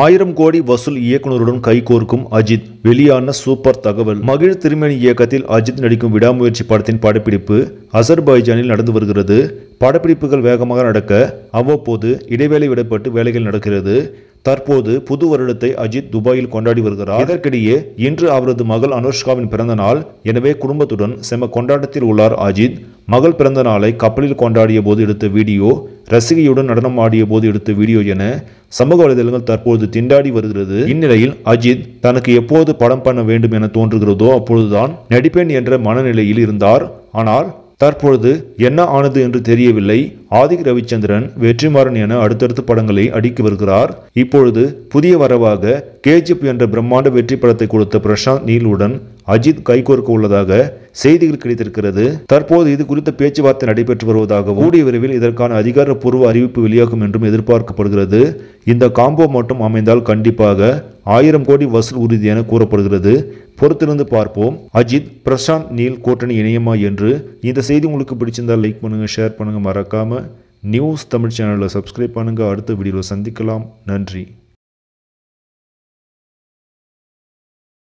ஆயிரம் கோடி வசூல் இயக்குநருடன் கைகோர்க்கும் அஜித் வெளியான சூப்பர் தகவல் மகிழ் திருமணி இயக்கத்தில் அஜித் நடிக்கும் விடாமுயற்சி படத்தின் படப்பிடிப்பு அசர்பைஜானில் நடந்து வருகிறது படப்பிடிப்புகள் வேகமாக நடக்க அவ்வப்போது இடைவேளை விடப்பட்டு வேலைகள் நடக்கிறது தற்போது புது வருடத்தை அஜித் துபாயில் கொண்டாடி வருகிறார் இதற்கிடையே இன்று அவரது மகள் அனுஷ்காவின் பிறந்த நாள் எனவே குடும்பத்துடன் செம கொண்டாட்டத்தில் உள்ளார் அஜித் மகள் பிறந்த நாளை கப்பலில் கொண்டாடிய போது எடுத்த வீடியோ ரசிகையுடன் நடனம் ஆடிய போது எடுத்த வீடியோ என சமூக வலைதளங்கள் தற்போது திண்டாடி வருகிறது இந்நிலையில் அஜித் தனக்கு எப்போது படம் பண்ண வேண்டும் என தோன்றுகிறதோ அப்பொழுதுதான் நடிப்பேன் என்ற மனநிலையில் இருந்தார் ஆனால் தற்பொழுது என்ன ஆனது என்று தெரியவில்லை ஆதிக் ரவிச்சந்திரன் வெற்றிமாறன் என அடுத்தடுத்த படங்களை அடிக்க வருகிறார் இப்பொழுது புதிய வரவாக கேஜிப் என்ற பிரம்மாண்ட வெற்றி படத்தை கொடுத்த பிரசாந்த் நீலுடன் அஜித் கைகோர்க்க உள்ளதாக செய்திகள் கிடைத்திருக்கிறது தற்போது இது குறித்த பேச்சுவார்த்தை நடைபெற்று வருவதாகவும் கூடிய விரைவில் இதற்கான அதிகாரப்பூர்வ அறிவிப்பு வெளியாகும் என்றும் எதிர்பார்க்கப்படுகிறது இந்த காம்போ மட்டும் அமைந்தால் கண்டிப்பாக ஆயிரம் கோடி வசூல் உறுதி என கூறப்படுகிறது பொறுத்திருந்து பார்ப்போம் அஜித் பிரசாந்த் நீல் கூட்டணி இணையமா என்று இந்த செய்தி உங்களுக்கு பிடிச்சிருந்தால் லைக் பண்ணுங்கள் ஷேர் பண்ணுங்கள் மறக்காமல் நியூஸ் தமிழ் சேனலில் சப்ஸ்கிரைப் பண்ணுங்க அடுத்த வீடியோவில் சந்திக்கலாம் நன்றி